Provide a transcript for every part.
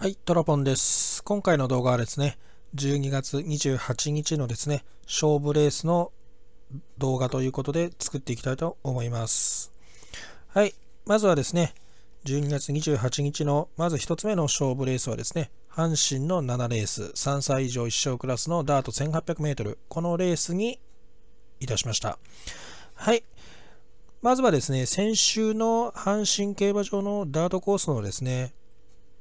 はい、トラポンです。今回の動画はですね、12月28日のですね、勝負レースの動画ということで作っていきたいと思います。はい、まずはですね、12月28日のまず1つ目の勝負レースはですね、阪神の7レース、3歳以上1勝クラスのダート 1800m、このレースにいたしました。はい、まずはですね、先週の阪神競馬場のダートコースのですね、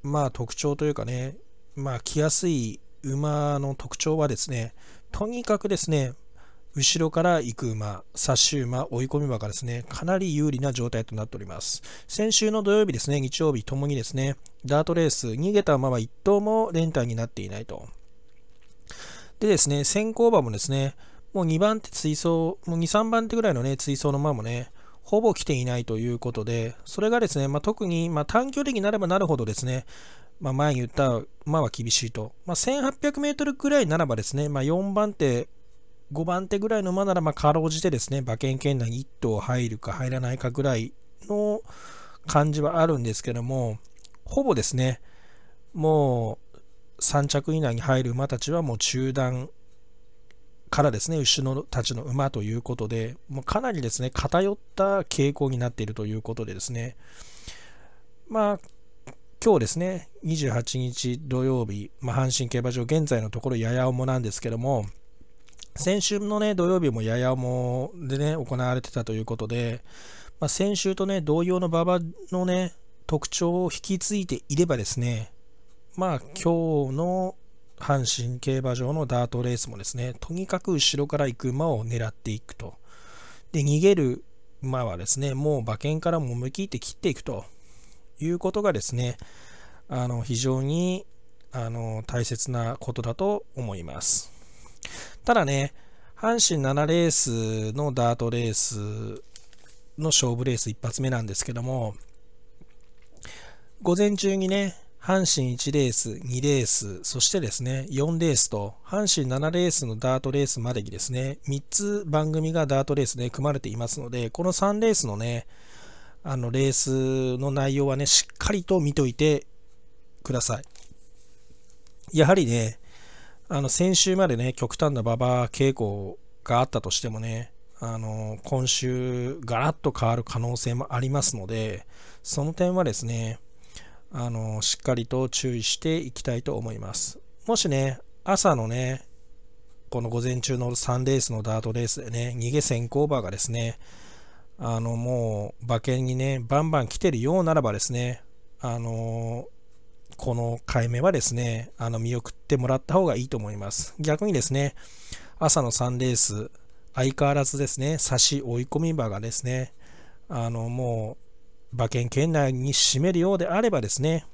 まあ特徴というかね、まあ来やすい馬の特徴はですね、とにかくですね、後ろから行く馬、差し馬、追い込み馬がですね、かなり有利な状態となっております。先週の土曜日ですね、日曜日ともにですね、ダートレース、逃げた馬は1頭も連帯になっていないと。でですね、先行馬もですね、もう2番手追走、もう2、3番手ぐらいのね、追走の馬もね、ほぼ来ていないということで、それがですね、まあ、特に、まあ、短距離になればなるほどですね、まあ、前に言った馬は厳しいと、まあ、1800メートルぐらいならばですね、まあ、4番手、5番手ぐらいの馬ならまあかろうじてですね、馬券圏内に1頭入るか入らないかぐらいの感じはあるんですけども、ほぼですね、もう3着以内に入る馬たちはもう中断からですね、牛のたちの馬ということで、もうかなりですね、偏った傾向になっているということでですね、まあ、今日ですね、28日土曜日、まあ、阪神競馬場、現在のところ、やや重なんですけども、先週のね、土曜日もやや重でね、行われてたということで、まあ、先週とね、同様の馬場のね、特徴を引き継いでいればですね、まあ、今日の阪神競馬場のダートレースもですね、とにかく後ろから行く馬を狙っていくと。で、逃げる馬はですね、もう馬券からもむきって切っていくということがですね、あの非常にあの大切なことだと思います。ただね、阪神7レースのダートレースの勝負レース一発目なんですけども、午前中にね、阪神1レース、2レース、そしてですね、4レースと、阪神7レースのダートレースまでにですね、3つ番組がダートレースで組まれていますので、この3レースのね、あの、レースの内容はね、しっかりと見といてください。やはりね、あの、先週までね、極端な馬場傾向があったとしてもね、あの、今週、ガラッと変わる可能性もありますので、その点はですね、あのしっかりと注意していきたいと思います。もしね、朝のね、この午前中のサンレースのダートレースでね、逃げ先行馬がですね、あのもう馬券にね、バンバン来てるようならばですね、あのこの買い目はですね、あの見送ってもらった方がいいと思います。逆にですね、朝のサンレース、相変わらずですね、差し追い込み馬がですね、あのもう馬券圏内に占めるようであればですね、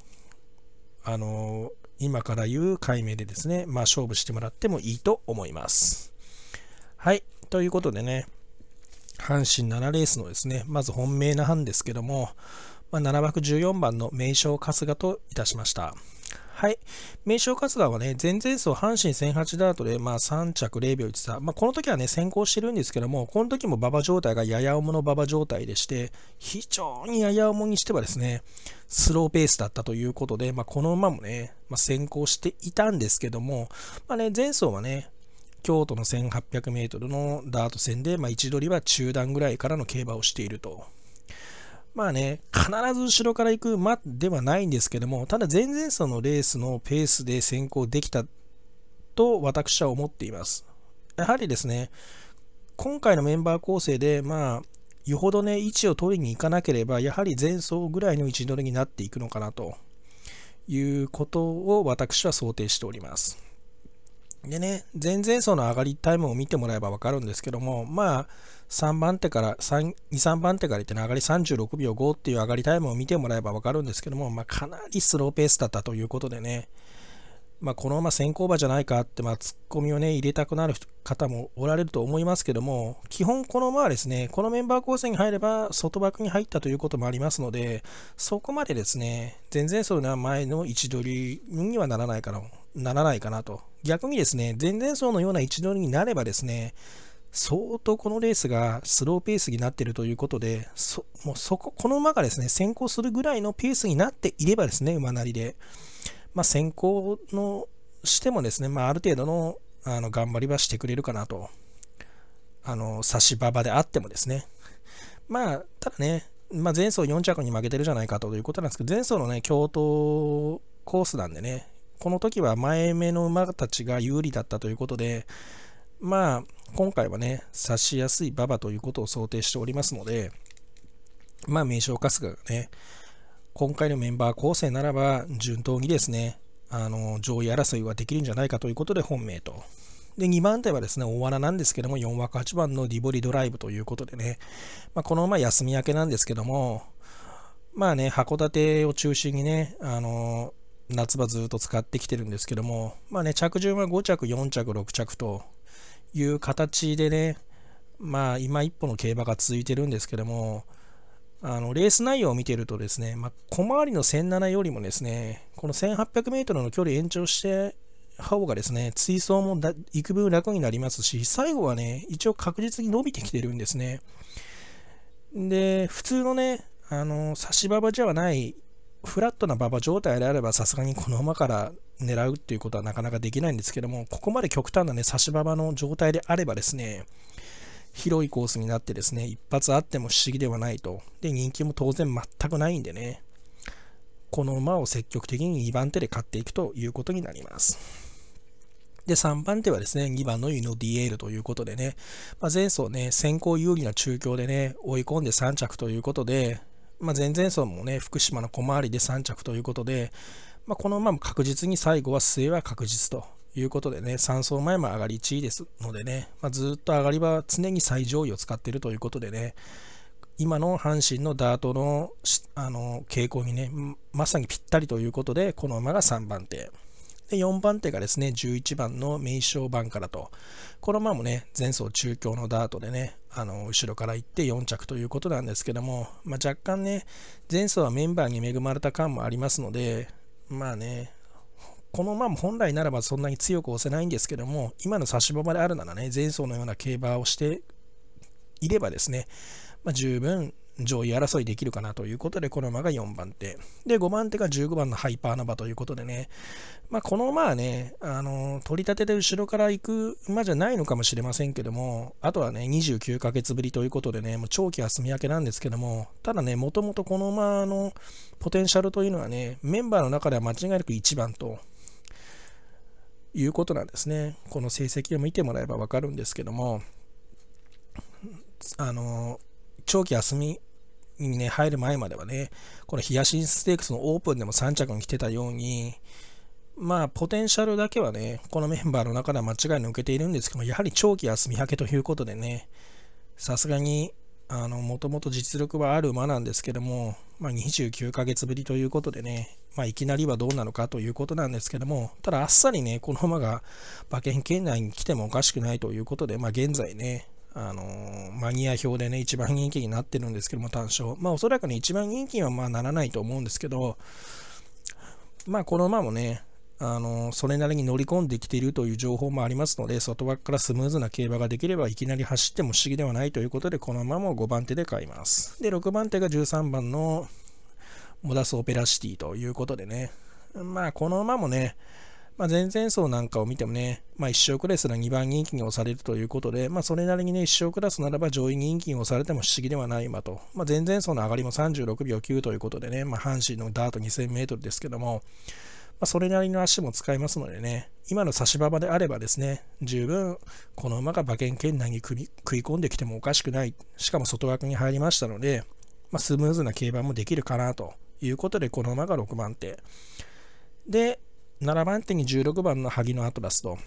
あの今から言う解明でですね、まあ、勝負してもらってもいいと思います。はい、ということでね、阪神7レースのですね、まず本命な班ですけども、まあ、7枠14番の名称春日といたしました。はい。名称活動はね、前々走阪神1008ダートで、まあ、3着0秒1差。まあ、この時はね、先行してるんですけども、この時も馬場状態がやや重の馬場状態でして、非常にやや重にしてはですね、スローペースだったということで、まあ、この馬もね、ま先行していたんですけども、まあね、前走はね、京都の1800メートルのダート戦で、ま位置取りは中段ぐらいからの競馬をしていると。まあね、必ず後ろから行く馬ではないんですけども、ただ前々走のレースのペースで先行できたと私は思っています。やはりですね、今回のメンバー構成で、まあ、よほどね、位置を取りに行かなければ、やはり前走ぐらいの位置取りになっていくのかなということを私は想定しております。でね、前々走の上がりタイムを見てもらえば分かるんですけども、まあ、3番手から、3 2、3番手からいっての上がり36秒5っていう上がりタイムを見てもらえば分かるんですけども、まあ、かなりスローペースだったということでね、まあ、このまま先行馬じゃないかって、まあ、ツッコミをね、入れたくなる方もおられると思いますけども、基本このままですね、このメンバー構成に入れば外枠に入ったということもありますので、そこまでですね、全然それは前の位置取りにはならないから、ならないかなと。逆にですね、前々走のような位置取りになればですね、相当このレースがスローペースになっているということで、そもうそこ、この馬がですね、先行するぐらいのペースになっていればですね、馬なりで、まあ、先行のしてもですね、まあ、ある程度のあの頑張りはしてくれるかなと、あの差し馬場であってもですね、まあ、ただね、まあ、前走4着に負けてるじゃないかということなんですけど、前走のね、京都コースなんでね、この時は前目の馬たちが有利だったということで、まあ、今回はね、差しやすい馬場ということを想定しておりますので、まあ、名称春日がね、今回のメンバー構成ならば、順当にですね、あの上位争いはできるんじゃないかということで、本命と。で、2番手はですね、大穴なんですけども、4枠8番のディボリドライブということでね、まあ、このま休み明けなんですけども、まあね、函館を中心にね、あの夏場ずっと使ってきてるんですけども、まあね、着順は5着、4着、6着という形でね、まあ今一歩の競馬が続いてるんですけども、あのレース内容を見てるとですね、まあ、小回りの1007よりもですね、この 1800m の距離延長して方がですね、追走もだ幾分楽になりますし、最後はね、一応確実に伸びてきてるんですね。で、普通のね、あの、差し馬場じゃないフラットな馬場状態であれば、さすがにこの馬から狙うっていうことはなかなかできないんですけども、ここまで極端なね、差し馬場の状態であればですね、広いコースになってですね、一発あっても不思議ではないと。で、人気も当然全くないんでね、この馬を積極的に2番手で勝っていくということになります。で、3番手はですね、2番のユノディエールということでね、まあ、前走ね、先行有利な中京でね、追い込んで3着ということで、まあ、前々走もね、福島の小回りで3着ということで、まあ、このまま確実に最後は末は確実ということでね、3走前も上がり1位ですのでね、まあ、ずっと上がりは常に最上位を使っているということでね、今の阪神のダートのあの傾向にね、まさにぴったりということで、この馬が3番手。で、4番手がですね、11番の名称版からと。この馬もね、前走中京のダートでね、あの後ろから行って4着ということなんですけども、まあ、若干ね、前走はメンバーに恵まれた感もありますので、まあね、この馬も本来ならばそんなに強く押せないんですけども、今の差しまであるならね、前走のような競馬をしていればですね、まあ、十分上位争いできるかなということで、この馬が4番手。で、5番手が15番のハイパーナバということでね、まあ、この馬はね、あの、取り立てで後ろから行く馬じゃないのかもしれませんけども、あとはね、29ヶ月ぶりということでね、もう長期休み明けなんですけども、ただね、もともとこの馬のポテンシャルというのはね、メンバーの中では間違いなく1番と、いうことなんですね。この成績を見てもらえば分かるんですけども、あの長期休みにね、入る前まではね、このヒヤシンステークスのオープンでも3着に来てたように、まあ、ポテンシャルだけはね、このメンバーの中では間違い抜けているんですけども、やはり長期休み明けということでね、さすがに、あの、もともと実力はある馬なんですけども、まあ、29ヶ月ぶりということでね、まあ、いきなりはどうなのかということなんですけども、ただあっさりね、この馬が馬券圏内に来てもおかしくないということで、まあ、現在ね、あのー、マニア表でね、一番人気になってるんですけども、単勝。まあ、おそらくね、一番人気にはまあならないと思うんですけど、まあ、この馬もね、あのー、それなりに乗り込んできているという情報もありますので、外枠からスムーズな競馬ができれば、いきなり走っても不思議ではないということで、この馬も5番手で買います。で、6番手が13番のモダス・オペラシティということでね、まあ、この馬もね、まあ、前々走なんかを見てもね、まあ、1勝クラスら2番人気に押されるということで、まあ、それなりにね、1勝クラスならば上位人気に押されても不思議ではない今と、まあ、前々走の上がりも36秒9ということでね、まあ、阪神のダート2000メートルですけども、まあ、それなりの足も使えますのでね、今の差し馬であればですね、十分この馬が馬券圏内に食い込んできてもおかしくない、しかも外枠に入りましたので、まあ、スムーズな競馬もできるかなということで、この馬が6番手。で、7番手に16番の萩野アトラスと、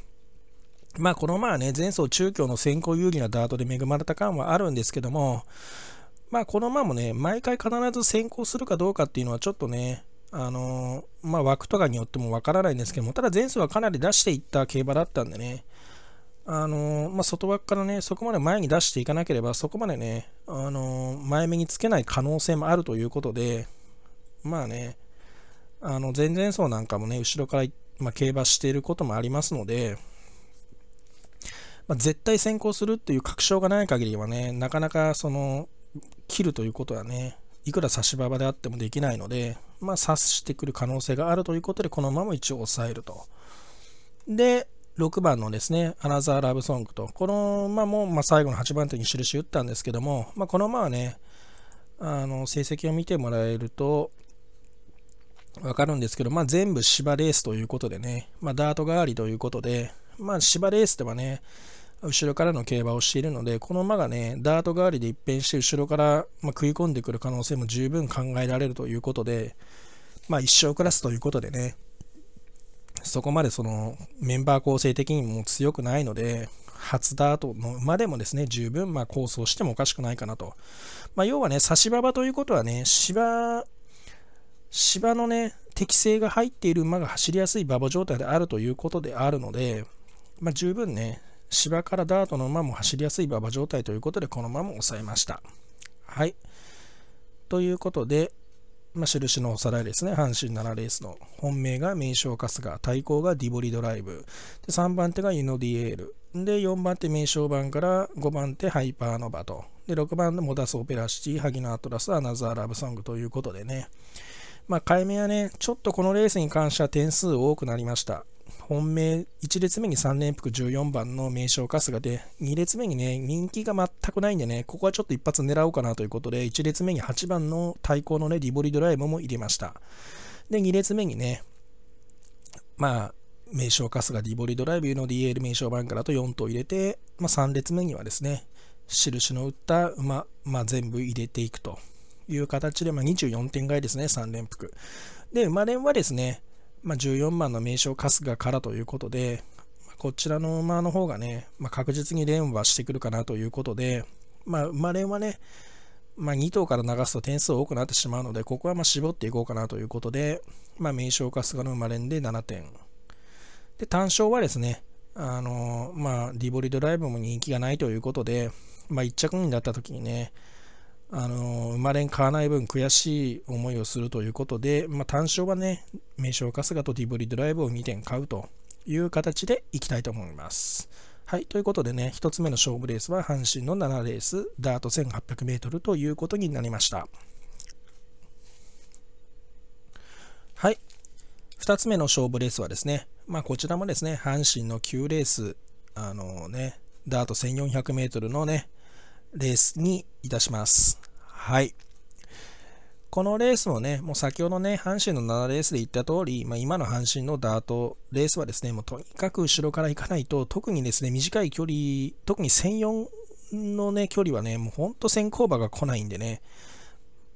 まあ、この前ね、前走中京の先行有利なダートで恵まれた感はあるんですけども、まあ、この馬もね、毎回必ず先行するかどうかっていうのはちょっとね、あのー、まあ、枠とかによってもわからないんですけども、ただ前走はかなり出していった競馬だったんでね、あのー、まあ、外枠からね、そこまで前に出していかなければ、そこまでね、あのー、前目につけない可能性もあるということで、まあね、あの前々走なんかもね、後ろから、まあ、競馬していることもありますので、まあ、絶対先行するっていう確証がない限りはね、なかなかその、切るということはね、いくら差し馬場であってもできないので、まあ、刺してくる可能性があるということで、このまま一応抑えると。で、6番のですね、アナザーラブソングと、この馬も、まあ、最後の8番手に印打ったんですけども、まあ、この馬はね、あの成績を見てもらえると、わかるんですけど、まあ、全部芝レースということでね、まあ、ダート代わりということで、まあ、芝レースではね、後ろからの競馬をしているので、この馬がね、ダート代わりで一変して後ろから、ま食い込んでくる可能性も十分考えられるということで、まあ一生クラスということでね、そこまでそのメンバー構成的にも強くないので、初ダートの馬でもですね、十分ま構想してもおかしくないかなと。まあ、要はね、差し馬場ということはね、芝芝のね適性が入っている馬が走りやすい馬場状態であるということであるので、まあ、十分ね芝からダートの馬も走りやすい馬場状態ということでこの馬も抑えましたはいということで、まあ、印のおさらいですね阪神7レースの本命が名将春日対抗がディボリドライブで3番手がユノディエールで4番手名将版から5番手ハイパーノバとで6番のモダス・オペラシティ萩野アトラスアナザー・ラブソングということでねまあ、海面はね、ちょっとこのレースに関しては点数多くなりました。本命1列目に3連複14番の名称春日で2列目にね人気が全くないんでねここはちょっと一発狙おうかなということで1列目に8番の対抗のねリボリドライブも入れましたで2列目にねまあ名称春日ィボリドライブの DL 名称版からと4頭入れて、まあ、3列目にはですね印の打った馬、まあ、全部入れていくという形で、まあ、24点買いですね、3連複。で、馬連はですね、まあ、14番の名称春日からということで、こちらの馬の方がね、まあ、確実に連はしてくるかなということで、まあ、馬連はね、まあ、2頭から流すと点数多くなってしまうので、ここはま絞っていこうかなということで、まあ、名称春日の馬連で7点。で、単勝はですね、あのまあ、ディボリドライブも人気がないということで、まあ、1着になった時にね、あの生まれん買わない分悔しい思いをするということで、まあ、単勝はね、名称春日とディブリドライブを2点買うという形でいきたいと思います。はい、ということでね、1つ目の勝負レースは阪神の7レース、ダート 1800m ということになりました。はい、2つ目の勝負レースはですね、まあ、こちらもですね、阪神の9レース、あのね、ダート 1400m のね、レースにいたします。はい。このレースもね、もう先ほどね、阪神の7レースで言った通り、まあ、今の阪神のダートレースはですね、もうとにかく後ろから行かないと、特にですね、短い距離、特に1004のね、距離はね、もうほんと先行馬が来ないんでね、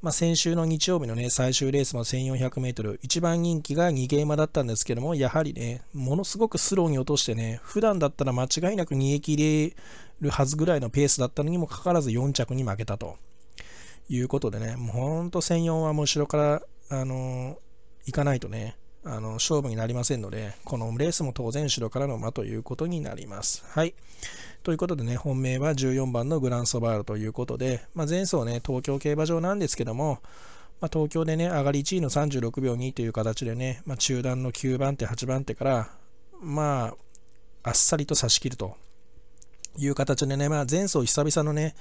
まあ、先週の日曜日のね、最終レースの1400 m 一番人気が2ゲーマだったんですけども、やはりね、ものすごくスローに落としてね、普段だったら間違いなく逃げ切れるはずぐらいのペースだったのにもかかわらず4着に負けたということでね、もうほんと1 0 0はもう後ろから、あのー、行かないとね、あの勝負になりませんので、このレースも当然後ろからの馬ということになります。はい。ということでね、本命は14番のグランソバールということで、まあ、前走ね、東京競馬場なんですけども、まあ、東京でね、上がり1位の36秒2という形でね、まあ、中段の9番手、8番手から、まあ、あっさりと差し切るという形でね、まあ、前走久々のね、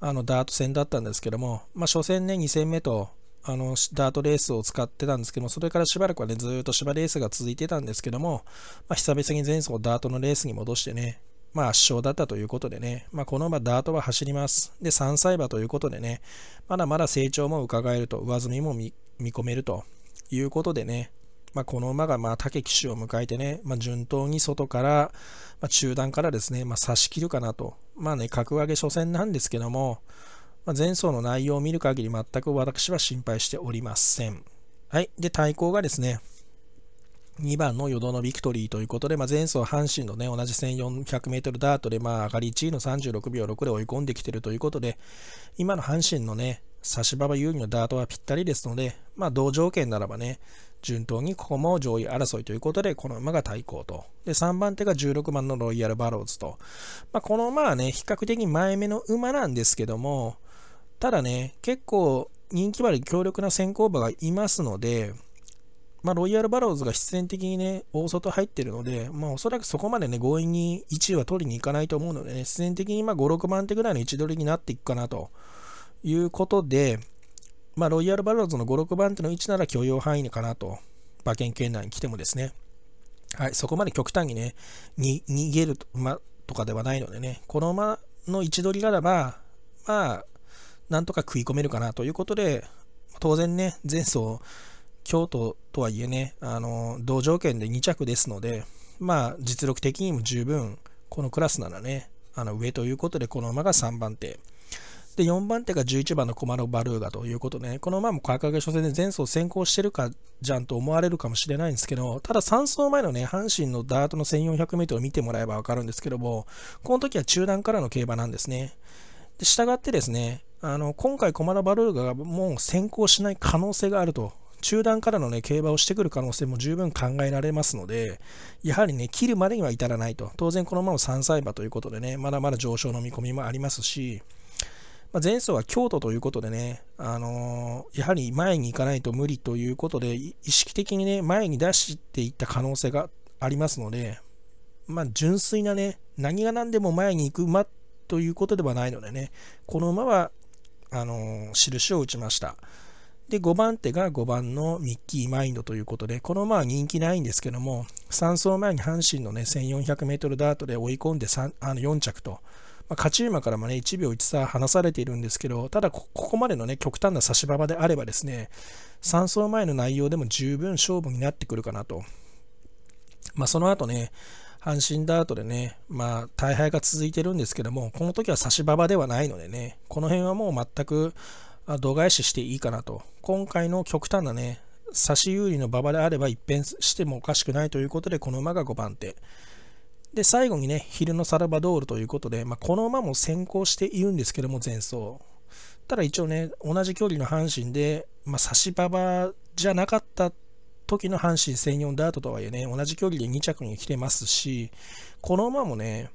あのダート戦だったんですけども、まあ、初戦ね、2戦目と、あのダートレースを使ってたんですけども、それからしばらくはね、ずっと芝レースが続いてたんですけども、まあ、久々に前走ダートのレースに戻してね、まあ、圧勝だったということでね、まあ、この馬ダートは走ります。で、3歳馬ということでね、まだまだ成長も伺えると、上積みも見込めるということでね、まあ、この馬がまあ騎手を迎えてね、まあ、順当に外から、まあ、中段からですね、まあ、差し切るかなと、まあね、格上げ初戦なんですけども、まあ、前走の内容を見る限り全く私は心配しておりません。はい。で、対抗がですね、2番の淀のビクトリーということで、まあ、前走阪神のね、同じ 1400m ダートで、まあ、上がり1位の36秒6で追い込んできてるということで、今の阪神のね、差し馬場優利のダートはぴったりですので、まあ、同条件ならばね、順当にここも上位争いということで、この馬が対抗と。で、3番手が16番のロイヤルバローズと。まあ、この馬はね、比較的前目の馬なんですけども、ただね、結構人気馬で強力な先行馬がいますので、まあ、ロイヤルバローズが必然的にね、大外入ってるので、まあ、おそらくそこまでね、強引に1位は取りに行かないと思うのでね、必然的にま5、6番手ぐらいの位置取りになっていくかなということで、まあ、ロイヤルバローズの5、6番手の位置なら許容範囲かなと、馬券圏内に来てもですね、はい、そこまで極端にね、に逃げると,、ま、とかではないのでね、この馬の位置取りならば、まあ、なんとか食い込めるかなということで、当然ね、前走、京都とはいえね、あの、同条件で2着ですので、まあ、実力的にも十分、このクラスならね、あの上ということで、この馬が3番手。で、4番手が11番のコマロ・バルーガということで、ね、この馬も川上初戦で前走先行してるかじゃんと思われるかもしれないんですけど、ただ3走前のね、阪神のダートの 1400m を見てもらえば分かるんですけども、この時は中段からの競馬なんですね。で、従ってですね、あの今回、コマロ・バルーガがもう先行しない可能性があると中段からの、ね、競馬をしてくる可能性も十分考えられますので、やはりね、切るまでには至らないと。当然、このまま3歳馬ということでね、まだまだ上昇の見込みもありますし、まあ、前走は京都ということでね、あのー、やはり前に行かないと無理ということで、意識的にね、前に出していった可能性がありますので、まあ、純粋なね、何が何でも前に行く馬ということではないのでね、この馬は、あのー、印を打ちました。で、5番手が5番のミッキーマインドということで、このまあ人気ないんですけども、3走前に阪神のね、1400メートルダートで追い込んで3あの4着と、まあ、勝ち馬からもね、1秒1差離されているんですけど、ただこ、こまでのね、極端な差し馬場であればですね、3走前の内容でも十分勝負になってくるかなと。まあ、その後ね、阪神ダートでね、まあ、大敗が続いてるんですけども、この時は差し馬場ではないのでね、この辺はもう全く、度外視していいかなと。今回の極端なね、差し有利の馬場であれば一変してもおかしくないということで、この馬が5番手。で、最後にね、昼のサラバドールということで、まあ、この馬も先行しているんですけども、前走。ただ一応ね、同じ距離の阪神で、まあ、差し馬場じゃなかった時の阪神専用ダートとはいえね、同じ距離で2着に来てますし、この馬もね、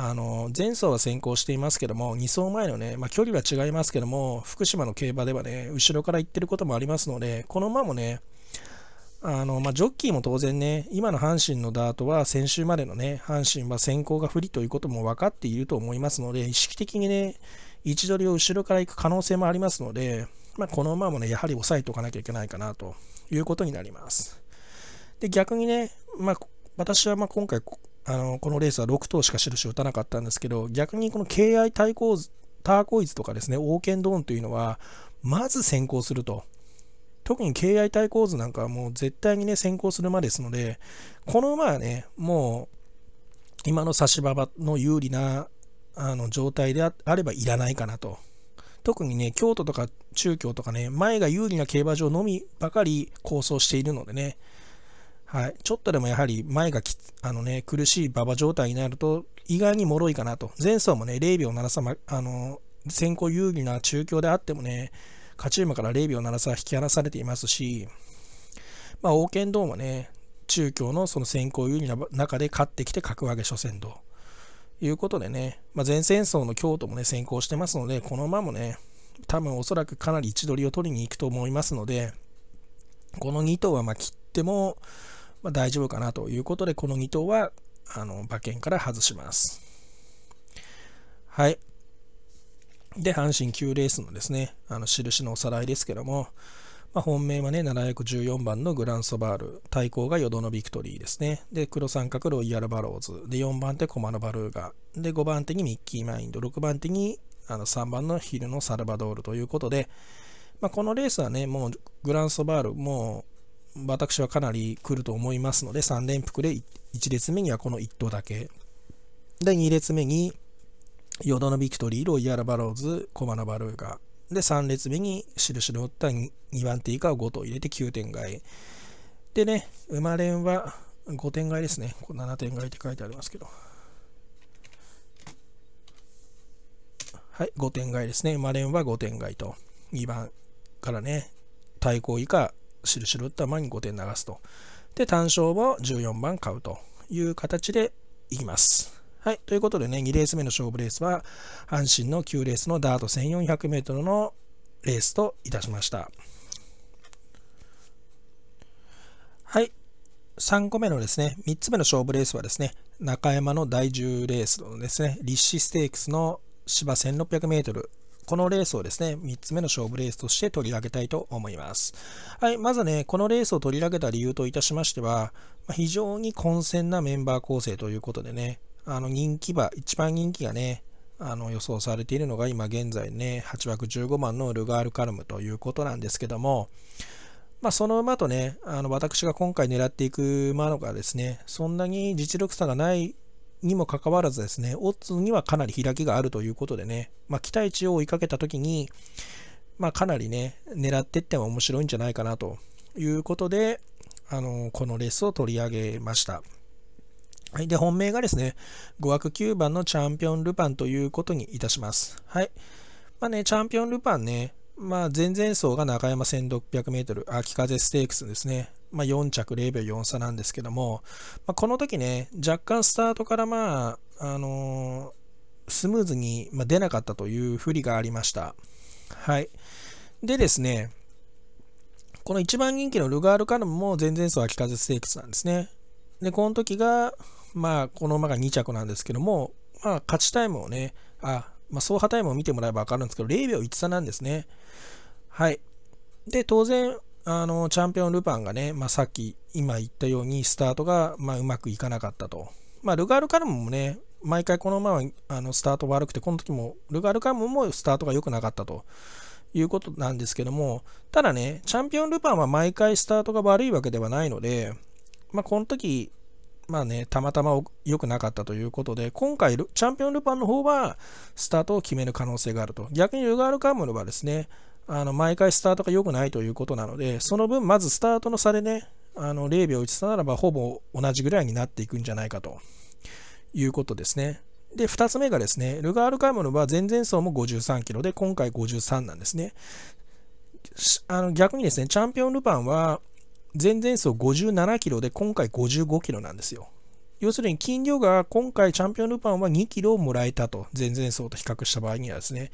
あの前走は先行していますけども、2走前のね、まあ、距離は違いますけども、福島の競馬ではね、後ろから行ってることもありますので、この馬もね、あのまあ、ジョッキーも当然ね、今の阪神のダートは先週までのね、阪神は先行が不利ということも分かっていると思いますので、意識的にね、位置取りを後ろから行く可能性もありますので、まあ、この馬もね、やはり抑えておかなきゃいけないかなということになります。で、逆にね、まあ、私はま今回、あのこのレースは6頭しか印を打たなかったんですけど逆にこの敬愛対抗ターコイズとかですね王権ドーンというのはまず先行すると特に敬愛対抗図なんかはもう絶対にね先行する馬ですのでこの馬はねもう今の差し馬の有利なあの状態であればいらないかなと特にね京都とか中京とかね前が有利な競馬場のみばかり構想しているのでねはい、ちょっとでもやはり前があの、ね、苦しい馬場状態になると意外に脆いかなと前走も、ね、0秒7差、ま、あの先行有利な中京であってもね勝ち馬から0秒7差引き離されていますし、まあ、王権ドも、はね中京のその先行有利な中で勝ってきて格上げ初戦ということでね、まあ、前戦争の京都もね先行してますのでこの馬もね多分おそらくかなり位置取りを取りに行くと思いますのでこの2頭はま切ってもまあ、大丈夫かなということで、この2頭はあの馬券から外します。はい。で、阪神9レースのですね、あの印のおさらいですけども、まあ、本命はね、714番のグランソバール、対抗がヨドノビクトリーですね。で、黒三角ロイヤルバローズ、で、4番手コマノバルーガ、で、5番手にミッキーマインド、6番手にあの3番のヒルのサルバドールということで、まあ、このレースはね、もうグランソバール、もう私はかなり来ると思いますので、3連複で1列目にはこの1頭だけ。で、2列目に、ヨドノビクトリー、ロイヤルバローズ、コマナバルーガ。で、3列目に印で折った2番手以下を5頭入れて9点外。でね、馬連は5点外ですね。7点外って書いてありますけど。はい、5点外ですね。馬連は5点外と。2番からね、対抗以下印打った馬に5点流すと。で、単勝を14番買うという形でいきます。はい、ということでね、2レース目の勝負レースは、阪神の9レースのダート1 4 0 0ルのレースといたしました。はい、3個目のですね、3つ目の勝負レースはですね、中山の第10レースのですね、立志ステークスの芝1 6 0 0ルこのレースをですね、3つ目の勝負レースとして取り上げたいと思います。はい、まずね、このレースを取り上げた理由といたしましては、非常に混戦なメンバー構成ということでね、あの人気馬、一番人気がね、あの予想されているのが今現在ね、8枠15万のルガールカルムということなんですけども、まあ、その馬とね、あの私が今回狙っていく馬のがですね、そんなに実力差がないにもかかわらずですね、オッズにはかなり開きがあるということでね、まあ、期待値を追いかけたときに、まあ、かなりね、狙っていっても面白いんじゃないかなということで、あのこのレースを取り上げました。はい。で、本命がですね、5枠9番のチャンピオンルパンということにいたします。はい。まあね、チャンピオンルパンね、まあ、前々走が中山1600メートル、秋風ステークスですね。まあ、4着0秒4差なんですけども、まあ、この時ね、若干スタートからまあ、あのー、スムーズに出なかったという不利がありました。はい。でですね、この1番人気のルガールカルムも前そ走は聞かずステークスなんですね。で、この時が、まあ、この馬が2着なんですけども、まあ、勝ちタイムをね、あ、まあ、走破タイムを見てもらえば分かるんですけど、0秒1差なんですね。はい。で、当然、あのチャンピオン・ルパンがね、まあ、さっき今言ったようにスタートが、まあ、うまくいかなかったと。まあ、ルガール・カルムもね、毎回このままあのスタート悪くて、この時もルガール・カルムもスタートが良くなかったということなんですけども、ただね、チャンピオン・ルパンは毎回スタートが悪いわけではないので、まあ、この時まあね、たまたま良くなかったということで、今回、チャンピオンルパンの方は、スタートを決める可能性があると。逆にルガール・カルムルはですね、あの毎回スタートが良くないということなので、その分、まずスタートの差でね、あの0秒1ならばほぼ同じぐらいになっていくんじゃないかということですね。で、2つ目がですね、ルガール・カイモルは前々走も53キロで、今回53なんですね。あの逆にですね、チャンピオン・ルパンは前々走57キロで、今回55キロなんですよ。要するに金量が今回チャンピオンルパンは2キロもらえたと、前々走と比較した場合にはですね。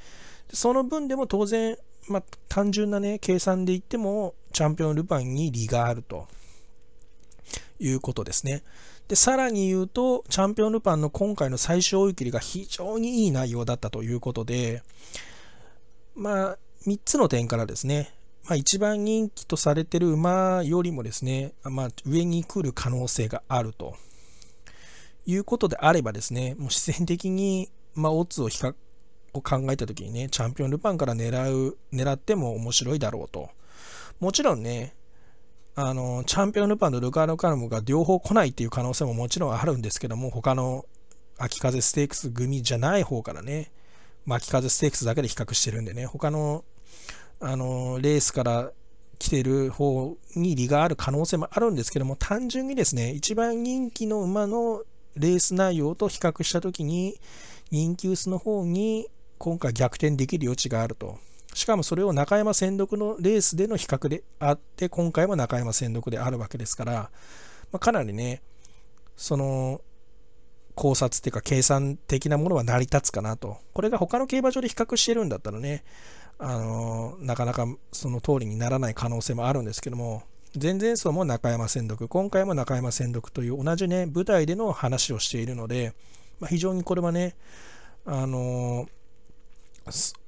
その分でも当然、まあ、単純なね、計算で言っても、チャンピオン・ルパンに利があるということですね。で、さらに言うと、チャンピオン・ルパンの今回の最終追い切りが非常にいい内容だったということで、まあ、3つの点からですね、まあ、一番人気とされてる馬よりもですね、まあ、上に来る可能性があるということであればですね、もう自然的に、まあ、オッズを比較を考えた時にね、チャンピオンルパンから狙う、狙っても面白いだろうと。もちろんね、あの、チャンピオンルパンとルカーノカルムが両方来ないっていう可能性ももちろんあるんですけども、他の秋風ステークス組じゃない方からね、巻き風ステークスだけで比較してるんでね、他の、あの、レースから来てる方に利がある可能性もあるんですけども、単純にですね、一番人気の馬のレース内容と比較した時に、人気薄の方に今回逆転できる余地があると。しかもそれを中山戦属のレースでの比較であって、今回も中山戦属であるわけですから、まあ、かなりね、その考察っていうか計算的なものは成り立つかなと。これが他の競馬場で比較してるんだったらね、あのなかなかその通りにならない可能性もあるんですけども、前々走も中山戦属、今回も中山戦属という同じね、舞台での話をしているので、まあ、非常にこれはね、あのー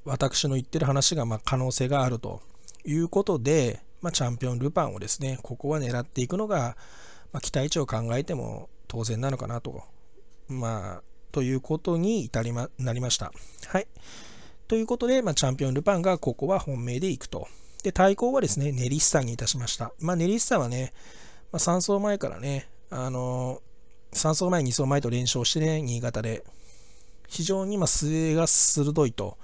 私の言ってる話がま可能性があるということで、まあ、チャンピオン・ルパンをですね、ここは狙っていくのが、まあ、期待値を考えても当然なのかなと、まあ、ということに至りま、なりました。はい。ということで、まあ、チャンピオン・ルパンがここは本命でいくと。で、対抗はですね、ネリッサにいたしました。まあ、ネリッサはね、まあ、3走前からね、あのー、3走前、2走前と連勝してね、新潟で。非常に今末が鋭いと。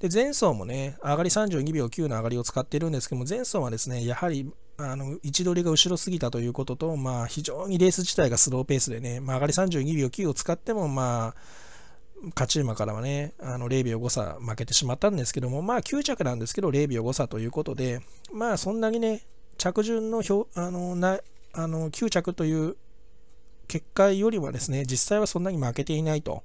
で前走もね、上がり32秒9の上がりを使っているんですけども、前走はですね、やはりあの位置取りが後ろすぎたということと、まあ、非常にレース自体がスローペースでね、まあ、上がり32秒9を使っても、まあ、勝ち馬からはね、あの0秒誤差負けてしまったんですけども、まあ、9着なんですけど、0秒誤差ということで、まあ、そんなにね、着順の表あのなあの9着という結果よりはですね、実際はそんなに負けていないと。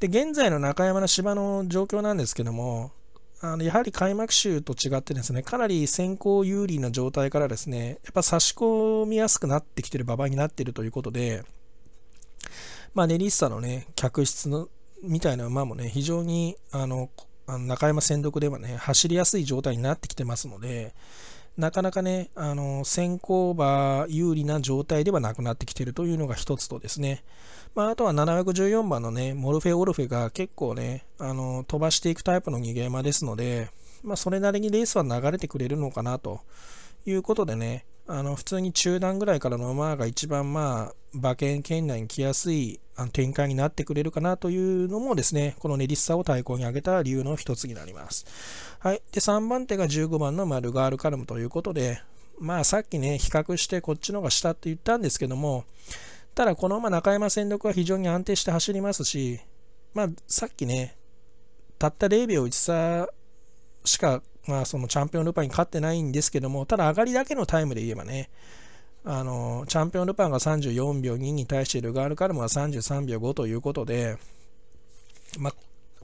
で、現在の中山の芝の状況なんですけども、あのやはり開幕週と違ってですね、かなり先行有利な状態からですね、やっぱ差し込みやすくなってきてる馬場になってるということで、まあ、ネリッサのね、客室のみたいな馬もね、非常にあの中山専属ではね、走りやすい状態になってきてますので、なかなかね、あの先行馬有利な状態ではなくなってきてるというのが一つとですね、まあ、あとは714番のね、モルフェ・オルフェが結構ね、あの飛ばしていくタイプの逃げ馬ですので、まあ、それなりにレースは流れてくれるのかなということでね、あの普通に中段ぐらいからの馬が一番まあ馬券圏内に来やすい展開になってくれるかなというのもですね、この練りしさを対抗に挙げた理由の一つになります。はい。で、3番手が15番のマルガールカルムということで、まあさっきね、比較してこっちの方が下って言ったんですけども、ただこの馬中山戦力は非常に安定して走りますし、まあさっきね、たった0秒1差しかまあ、そのチャンピオンルパンに勝ってないんですけども、ただ上がりだけのタイムで言えばね、あのチャンピオンルパンが34秒2に対してルガール・カルムが33秒5ということで、まあ、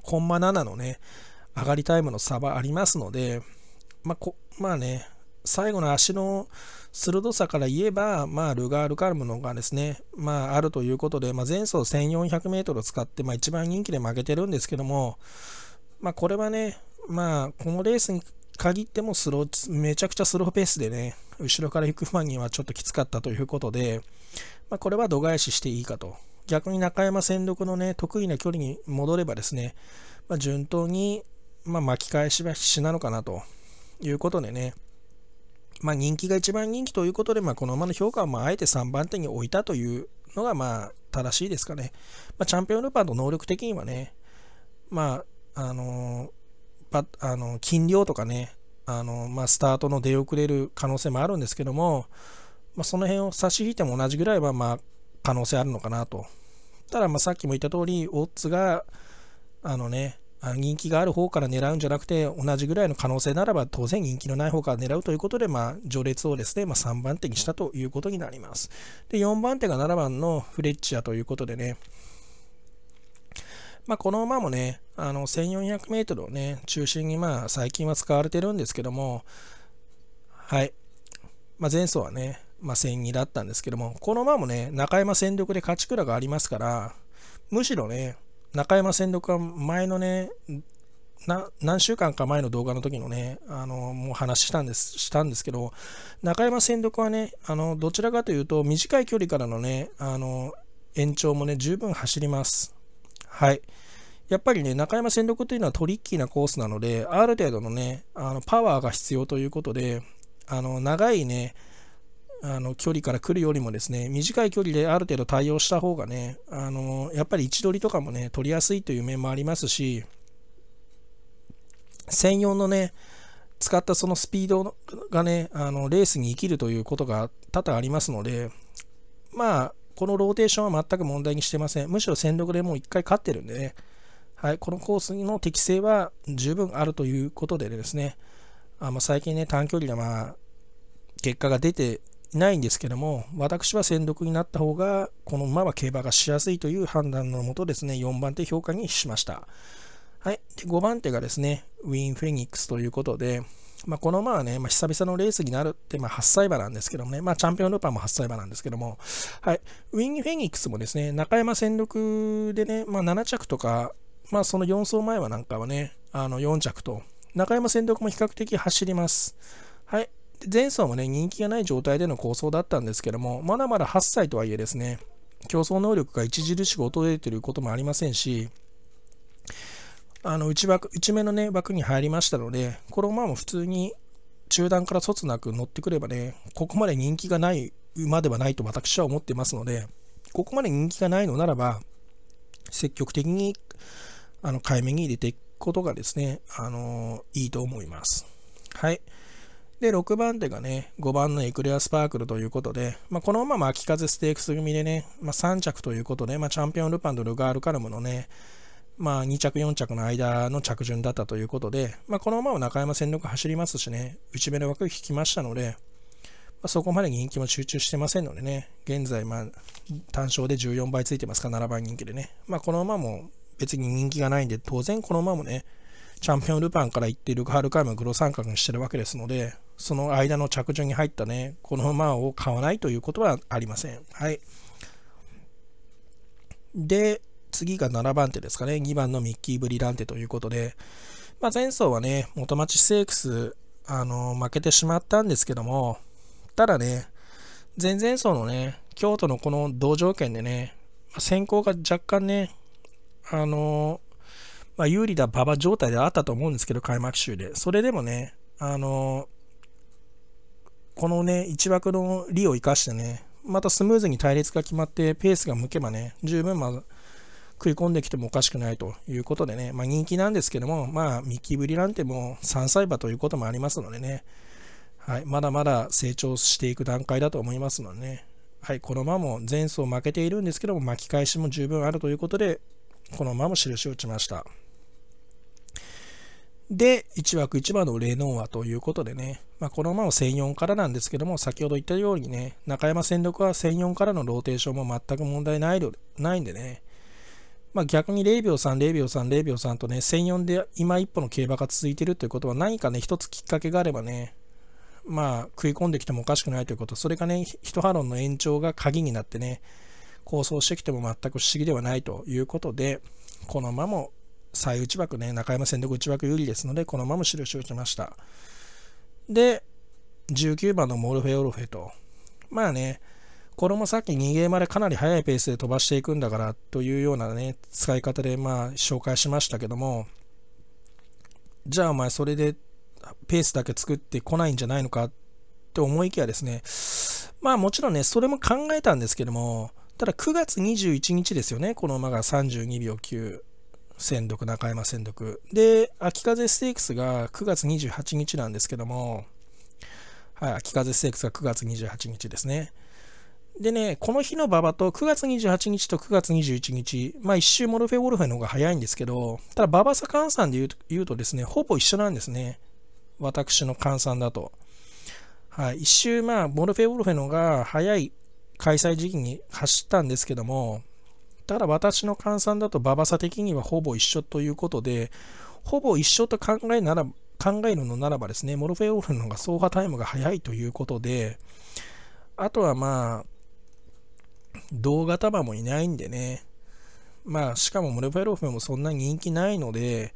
コンマ7のね、上がりタイムの差はありますので、まあこ、まあね、最後の足の鋭さから言えば、まあ、ルガール・カルムのがですね、まあ、あるということで、まあ、前走1400 m を使って、まあ、一番人気で負けてるんですけども、まあ、これはね、まあ、このレースに限ってもスロー、めちゃくちゃスローペースでね、後ろから行くファンにはちょっときつかったということで、まあ、これは度外視していいかと。逆に中山戦力のね、得意な距離に戻ればですね、まあ、順当に、まあ、巻き返しは必死なのかなということでね、まあ、人気が一番人気ということで、まあ、この馬の評価はまあえて3番手に置いたというのがまあ正しいですかね。まあ、チャンピオンルパンの能力的にはね、まあ、あのーぱあの金量とかねあの、まあ、スタートの出遅れる可能性もあるんですけども、まあ、その辺を差し引いても同じぐらいは、まあ、可能性あるのかなと。ただ、まあ、さっきも言った通り、オッズが、あのね、人気がある方から狙うんじゃなくて、同じぐらいの可能性ならば、当然人気のない方から狙うということで、まあ、序列をですね、まあ、3番手にしたということになります。で、4番手が7番のフレッチャーということでね、まあ、この馬もね、あの 1400m をね、中心にまあ最近は使われてるんですけども、はい。まあ、前走はね、まあ、戦2だったんですけども、この馬もね、中山戦力で勝ち倉がありますから、むしろね、中山戦力は前のね、何週間か前の動画の時のね、あの、もう話したんです、したんですけど、中山戦力はね、あの、どちらかというと、短い距離からのね、あの、延長もね、十分走ります。はい。やっぱりね、中山戦力というのはトリッキーなコースなので、ある程度のね、あのパワーが必要ということで、あの長いね、あの距離から来るよりもですね、短い距離である程度対応した方がね、あのやっぱり位置取りとかもね、取りやすいという面もありますし、専用のね、使ったそのスピードがね、あのレースに生きるということが多々ありますので、まあ、このローテーションは全く問題にしてません。むしろ戦力でもう1回勝ってるんでね、はい、このコースの適性は十分あるということでですね、あま最近ね、短距離でまあ、結果が出ていないんですけども、私は戦力になった方が、この馬は競馬がしやすいという判断のもとですね、4番手評価にしました。はい、で5番手がですね、ウィン・フェニックスということで、まあ、この馬はね、まあ、久々のレースになるって、まあ、8歳馬なんですけどもね、まあ、チャンピオンルーパーも8歳馬なんですけども、はい、ウィン・フェニックスもですね、中山戦力でね、まあ、7着とか、まあ、その4走前はなんかはね、あの4着と、中山戦力も比較的走ります。はい、前走もね、人気がない状態での構想だったんですけども、まだまだ8歳とはいえですね、競争能力が著しく衰えていることもありませんし、あの内枠内目のね枠に入りましたのでこれをまあ普通に中段から卒なく乗ってくればねここまで人気がない馬ではないと私は思ってますのでここまで人気がないのならば積極的にあの買い目に入れていくことがですね、あのいいと思います。はい。で、6番手がね、5番のエクレアスパークルということで、まあ、このまま秋風ステークス組でね、まあ、3着ということで、まあ、チャンピオンルパンとルガールカルムのね、まあ、2着、4着の間の着順だったということで、まあ、この馬は中山戦力走りますしね、内目の枠引きましたので、まあ、そこまで人気も集中してませんのでね、現在、まあ、単勝で14倍ついてますから、7番人気でね、まあ、この馬も別に人気がないんで、当然この馬もね、チャンピオンルパンから行ってルカハルカイム黒三角にしてるわけですので、その間の着順に入ったね、この馬を買わないということはありません。はい。で、次が7番手ですかね、2番のミッキー・ブリランテということで、まあ、前走はね、元町セークス、あの負けてしまったんですけども、ただね、前々走のね、京都のこの同条件でね、先行が若干ね、あのまあ、有利だ馬場状態であったと思うんですけど、開幕週で。それでもね、あのこのね、1枠の利を生かしてね、またスムーズに隊列が決まって、ペースが向けばね、十分ま食い込んできてもおかしくないということでね、まあ、人気なんですけども、まあ、キブりなんてもう3歳馬ということもありますのでね、はい、まだまだ成長していく段階だと思いますのでね、はい、この馬も前走負けているんですけども、巻き返しも十分あるということで、この馬も印を打ちました。で、1枠1番のレノーアということでね、まあ、この馬を1004からなんですけども、先ほど言ったようにね、中山戦力は1004からのローテーションも全く問題ないないんでね、まあ、逆に0秒3、0秒3、0秒3とね、1004で今一歩の競馬が続いてるということは、何かね、一つきっかけがあればね、まあ、食い込んできてもおかしくないということ、それがね、一波論の延長が鍵になってね、構想してきても全く不思議ではないということで、このまも再内枠ね、中山戦で内枠有利ですので、このまま印をしました。で、19番のモルフェオルフェと、まあね、これもさっき2ゲーでかなり速いペースで飛ばしていくんだからというようなね、使い方でまあ紹介しましたけども、じゃあお前それでペースだけ作ってこないんじゃないのかって思いきやですね、まあもちろんね、それも考えたんですけども、ただ9月21日ですよね、この馬が32秒9。戦毒、中山戦毒。で、秋風ステークスが9月28日なんですけども、はい、秋風ステークスが9月28日ですね。でね、この日の馬場と9月28日と9月21日、まあ一周モルフェ・オルフェの方が早いんですけど、ただ馬場さ換算で言うと言うとですね、ほぼ一緒なんですね。私の換算だと。はい、一周、まあ、モルフェ・オルフェのが早い開催時期に走ったんですけども、ただ私の換算だと馬場さ的にはほぼ一緒ということで、ほぼ一緒と考えなら考えるのならばですね、モルフェ・オルフェの方が走破タイムが早いということで、あとはまあ、同型馬もいないんでね。まあ、しかもモルフェロフもそんな人気ないので、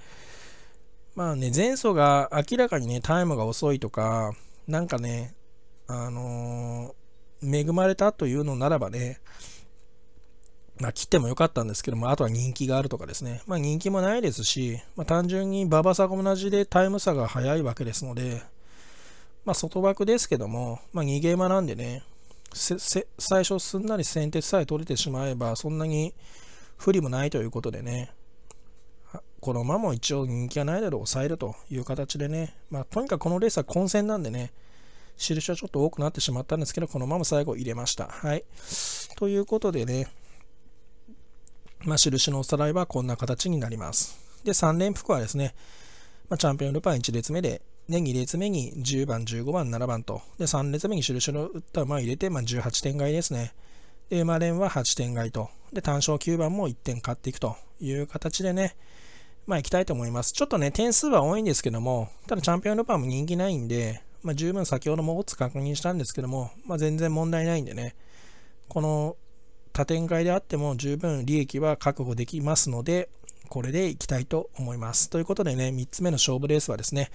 まあね、前走が明らかにね、タイムが遅いとか、なんかね、あのー、恵まれたというのならばね、まあ、切ってもよかったんですけども、あとは人気があるとかですね。まあ、人気もないですし、まあ、単純に馬場さんが同じでタイム差が早いわけですので、まあ、外枠ですけども、まあ、逃げ馬なんでね、最初すんなり先手さえ取れてしまえばそんなに不利もないということでねこの馬も一応人気がないだろう抑えるという形でね、まあ、とにかくこのレースは混戦なんでね印はちょっと多くなってしまったんですけどこのまま最後入れました。はい、ということでね、まあ、印のおさらいはこんな形になります。で3連複はですね、まあ、チャンピオンルパン1列目でで、2列目に10番、15番、7番と。で、3列目に印の打った馬を入れて、まあ、18点買いですね。で、馬連は8点買いと。で、単勝9番も1点買っていくという形でね、まあ、いきたいと思います。ちょっとね、点数は多いんですけども、ただチャンピオンルパンも人気ないんで、まあ、十分先ほどもオッズ確認したんですけども、まあ、全然問題ないんでね、この多点外であっても十分利益は確保できますので、これでいきたいと思います。ということでね、3つ目の勝負レースはですね、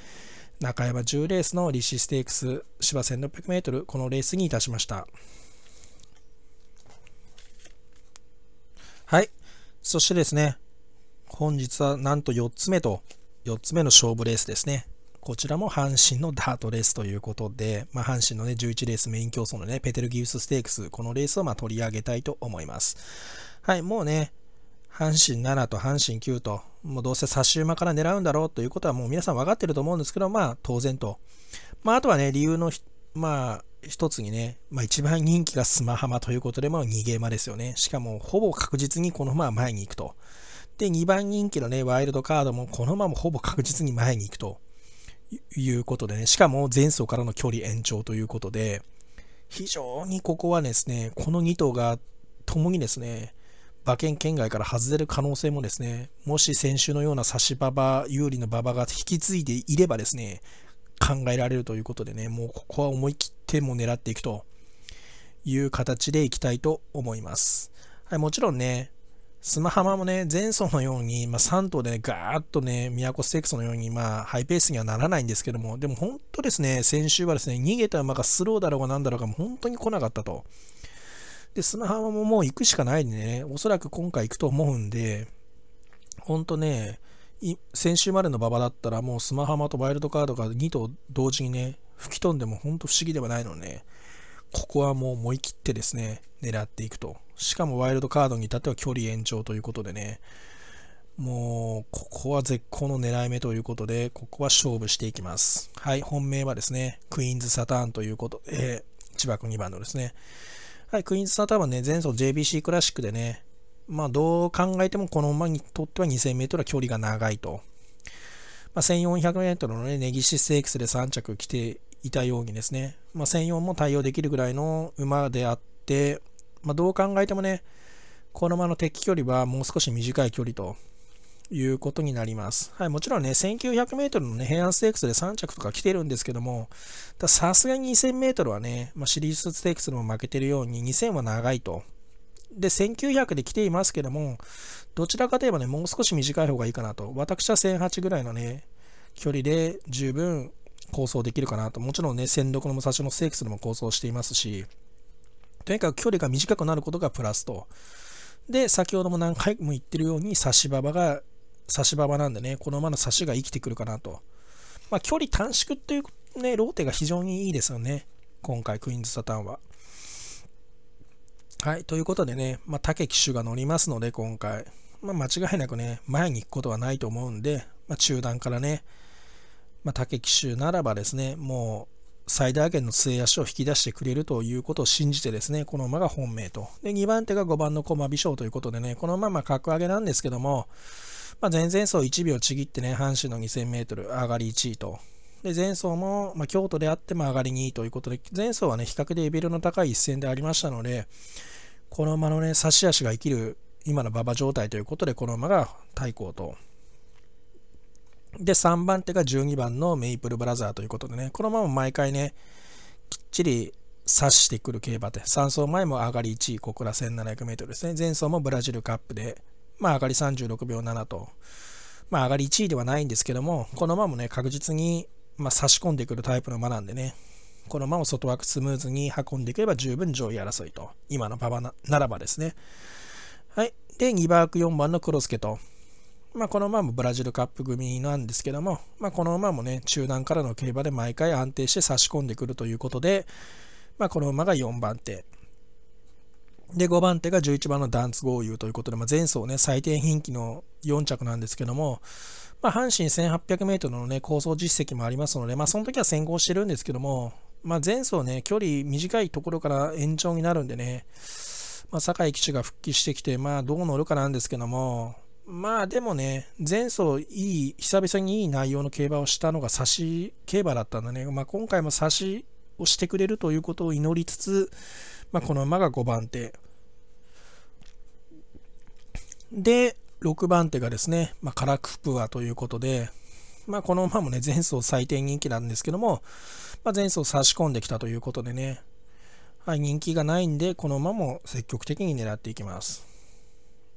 中山10レースのリシステークス芝 1600m このレースにいたしましたはいそしてですね本日はなんと4つ目と4つ目の勝負レースですねこちらも阪神のダートレースということで、まあ、阪神の、ね、11レースメイン競争の、ね、ペテルギウスステークス、このレースをま取り上げたいと思います。はい、もうね、阪神7と阪神9と、もうどうせ差し馬から狙うんだろうということはもう皆さん分かってると思うんですけど、まあ当然と。まああとはね、理由のまあ一つにね、まあ一番人気がスマハマということで、まあ逃げ馬ですよね。しかもほぼ確実にこの馬は前に行くと。で、2番人気のね、ワイルドカードもこの馬もほぼ確実に前に行くということでね、しかも前走からの距離延長ということで、非常にここはですね、この2頭が共にですね、馬券圏外から外れる可能性もですね、もし先週のような差し馬場、有利の馬場が引き継いでいればですね、考えられるということでね、もうここは思い切っても狙っていくという形でいきたいと思います。はい、もちろんね、砂浜もね、前走のように、まあ、3頭でね、ガーッとね、都ステークスのように、まあ、ハイペースにはならないんですけども、でも本当ですね、先週はですね、逃げた馬がスローだろうが何だろうが、もう本当に来なかったと。で、砂浜ももう行くしかないんでね。おそらく今回行くと思うんで、ほんとね、先週までの馬場だったらもう砂浜とワイルドカードが2頭同時にね、吹き飛んでもほんと不思議ではないのね、ここはもう思い切ってですね、狙っていくと。しかもワイルドカードに至っては距離延長ということでね、もうここは絶好の狙い目ということで、ここは勝負していきます。はい、本命はですね、クイーンズ・サターンということで、千葉君2番のですね、はい、クイーンズタータはね、前走 JBC クラシックでね、まあどう考えてもこの馬にとっては 2000m は距離が長いと。まあ、1400m のね、ネギシステークスで3着来ていたようにですね、まあ、1004も対応できるぐらいの馬であって、まあ、どう考えてもね、この馬の敵距離はもう少し短い距離と。いうことになります。はい、もちろんね、1900メートルのね、平安ステークスで3着とか来てるんですけども、さすがに2000メートルはね、まあ、シリーズステークスでも負けてるように、2000は長いと。で、1900で来ていますけども、どちらかといえばね、もう少し短い方がいいかなと。私は1008ぐらいのね、距離で十分構想できるかなと。もちろんね、戦力の武蔵野ステークスでも構想していますし、とにかく距離が短くなることがプラスと。で、先ほども何回も言ってるように、差し馬場が差し馬なんでね、この馬の差しが生きてくるかなと。まあ、距離短縮っていうね、ローテが非常にいいですよね。今回、クイーンズ・サタンは。はい、ということでね、まあ、竹騎手が乗りますので、今回、まあ、間違いなくね、前に行くことはないと思うんで、まあ、中段からね、まあ、竹騎手ならばですね、もう最大限の末足を引き出してくれるということを信じてですね、この馬が本命と。で、2番手が5番の駒美少ということでね、このまま格上げなんですけども、まあ、前々走1秒ちぎってね、阪神の 2000m 上がり1位と。で、前走も、まあ、京都であっても上がり2位ということで、前走はね、比較でレベルの高い一戦でありましたので、この馬のね、差し足が生きる今の馬場状態ということで、この馬が対抗と。で、3番手が12番のメイプルブラザーということでね、このまま毎回ね、きっちり差してくる競馬で、3走前も上がり1位、小倉 1700m ですね、前走もブラジルカップでまあ上がり36秒7と、まあ上がり1位ではないんですけども、この馬もね、確実に、まあ、差し込んでくるタイプの馬なんでね、この馬を外枠スムーズに運んでいけば十分上位争いと、今の馬場ならばですね。はい。で、2枠4番のクロスケと、まあ、この馬もブラジルカップ組なんですけども、まあ、この馬もね、中段からの競馬で毎回安定して差し込んでくるということで、まあ、この馬が4番手。で、5番手が11番のダンツ豪遊ということで、まあ、前走ね、最低品期の4着なんですけども、まあ、阪神1800メートルのね、構想実績もありますので、まあ、その時は先行してるんですけども、まあ、前走ね、距離短いところから延長になるんでね、まあ、堺井騎手が復帰してきて、まあ、どう乗るかなんですけども、まあでもね、前走いい、久々にいい内容の競馬をしたのが差し競馬だったんだね。まあ、今回も差しをしてくれるということを祈りつつ、まあ、この馬が5番手。で、6番手がですね、まあ、カラクプアということで、まあ、この馬もね、前走最低人気なんですけども、まあ、前走差し込んできたということでね、はい、人気がないんで、この馬も積極的に狙っていきます。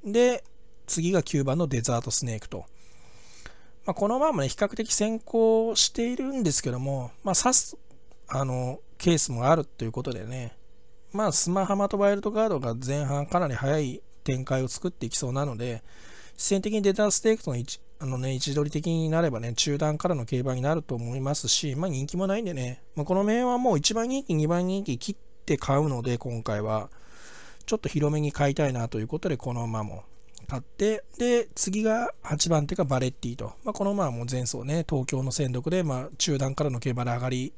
で、次が9番のデザートスネークと。まあ、この馬もね、比較的先行しているんですけども、まあ、刺す、あの、ケースもあるということでね、まあ、スマハマとワイルドカードが前半かなり速い展開を作っていきそうなので、自然的にデータステークとのあのね、位置取り的になればね、中段からの競馬になると思いますし、まあ人気もないんでね、まあ、この面はもう1番人気、2番人気切って買うので、今回は、ちょっと広めに買いたいなということで、この馬も買って、で、次が8番手がバレッティと、まあこの馬はもう前走ね、東京の戦力で、まあ中段からの競馬で上がり、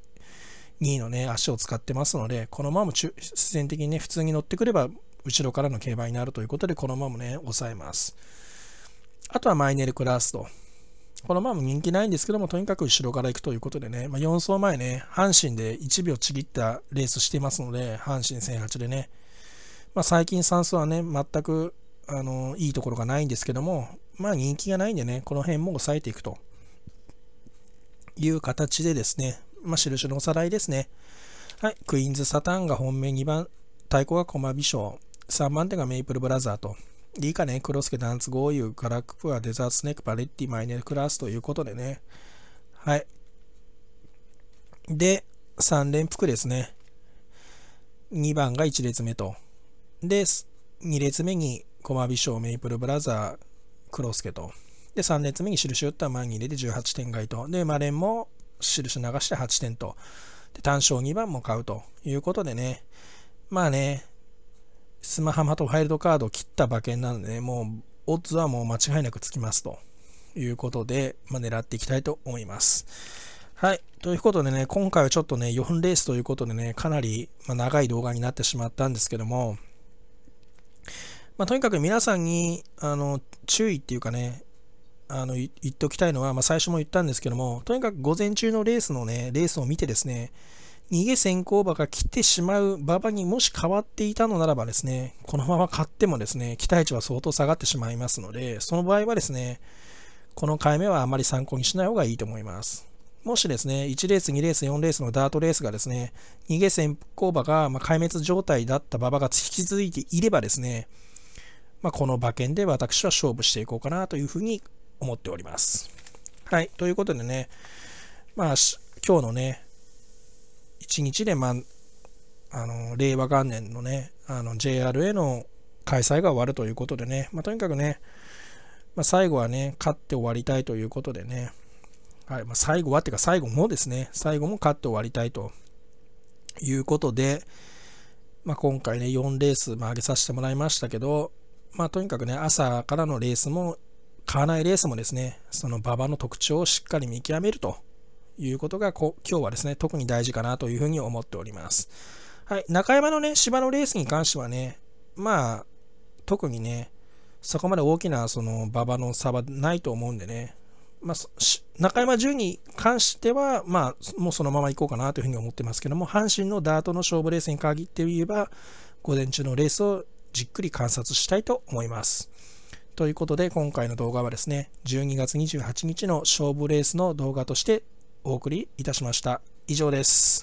2位のね、足を使ってますので、この馬も自然的にね、普通に乗ってくれば、後ろからの競馬になるということで、この馬もね、抑えます。あとはマイネル・クラスト。このまま人気ないんですけども、とにかく後ろから行くということでね、まあ、4走前ね、阪神で1秒ちぎったレースしてますので、阪神1008でね、まあ、最近3走はね、全くあのいいところがないんですけども、まあ人気がないんでね、この辺も抑えていくという形でですね、まあ印のおさらいですね。はい、クイーンズ・サタンが本命2番、太鼓が駒美少。3番手がメイプルブラザーと。いいかね、クロスケ、ダンツ、ゴーユー、ガラクプア、デザート、スネーク、パレッティ、マイネル、クラスということでね。はい。で、3連複ですね。2番が1列目と。で、2列目に駒ョ少、メイプルブラザー、クロスケと。で、3列目に印打った前に入れて18点買いと。で、マレンも印流して8点と。で、単勝2番も買うということでね。まあね、スマハマとワイルドカードを切った馬券なので、もうオッズはもう間違いなくつきますということで、まあ、狙っていきたいと思います。はい。ということでね、今回はちょっとね、4レースということでね、かなり、ま長い動画になってしまったんですけども、まあ、とにかく皆さんにあの注意っていうかね、あの言っておきたいのは、まあ、最初も言ったんですけども、とにかく午前中のレースのね、レースを見てですね、逃げ先行馬が来てしまう馬場にもし変わっていたのならばですね、このまま買ってもですね、期待値は相当下がってしまいますので、その場合はですね、この買い目はあまり参考にしない方がいいと思います。もしですね、1レース、2レース、4レースのダートレースがですね、逃げ先行馬が、ま壊滅状態だった馬場が引き続いていればですね、まあ、この馬券で私は勝負していこうかなというふうに思っております。はい、ということでね、まあ、今日のね、1日で、まあ、あの令和元年のね、の JRA の開催が終わるということでね、まあ、とにかくね、まあ、最後はね、勝って終わりたいということでね、はいまあ、最後はっていうか最後もですね、最後も勝って終わりたいということで、まあ、今回ね、4レース、上げさせてもらいましたけど、まあ、とにかくね、朝からのレースも、買わないレースもですね、その馬場の特徴をしっかり見極めるということがこ今日はですね、特に大事かなというふうに思っております。はい、中山のね、芝のレースに関してはね、まあ、特にね、そこまで大きなその馬場の差はないと思うんでね、まあ、中山10に関しては、まあ、もうそのまま行こうかなというふうに思ってますけども、阪神のダートの勝負レースに限って言えば、午前中のレースをじっくり観察したいと思います。ということで、今回の動画はですね、12月28日の勝負レースの動画としてお送りいたしました。以上です。